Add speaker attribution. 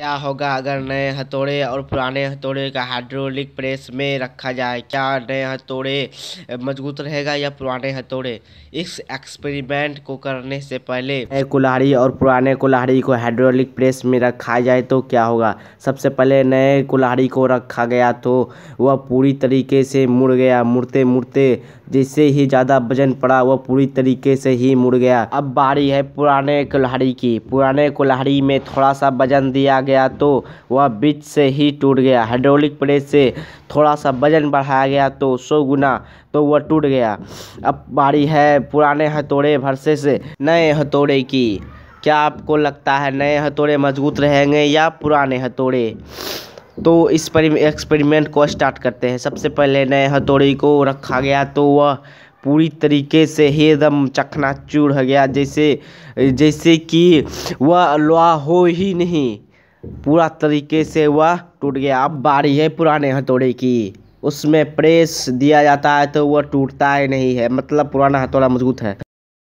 Speaker 1: क्या होगा अगर नए हथौड़े और पुराने हथौड़े का हाइड्रोलिक प्रेस में रखा जाए क्या नए हथौड़े मजबूत रहेगा या पुराने हथौड़े इस एक्सपेरिमेंट को करने से पहले नए कुल्हाड़ी और पुराने कुल्हाड़ी को हाइड्रोलिक प्रेस में रखा जाए तो क्या होगा सबसे पहले नए कुल्हाड़ी को रखा गया तो वह पूरी तरीके से मुड़ गया मुड़ते मुड़ते जिससे ही ज़्यादा वजन पड़ा वह पूरी तरीके से ही मुड़ गया अब बारी है पुराने कुल्हाड़ी की पुराने कुल्हाड़ी में थोड़ा सा वजन दिया गया गया तो वह बीच से ही टूट गया हाइड्रोलिक प्रेस से थोड़ा सा वजन बढ़ाया गया तो सौ गुना तो वह टूट गया अब बारी है पुराने हथौड़े से नए हथौड़े की क्या आपको लगता है नए हथौड़े मजबूत रहेंगे या पुराने हथौड़े तो इस पर एक्सपेरिमेंट को स्टार्ट करते हैं सबसे पहले नए हथौड़े को रखा गया तो वह पूरी तरीके से ही एकदम चखना चूर हो गया जैसे जैसे कि वह लोहा हो ही नहीं पूरा तरीके से वह टूट गया अब बारी है पुराने हथौड़े की उसमें प्रेस दिया जाता है तो वह टूटता ही नहीं है मतलब पुराना हथौड़ा मज़बूत है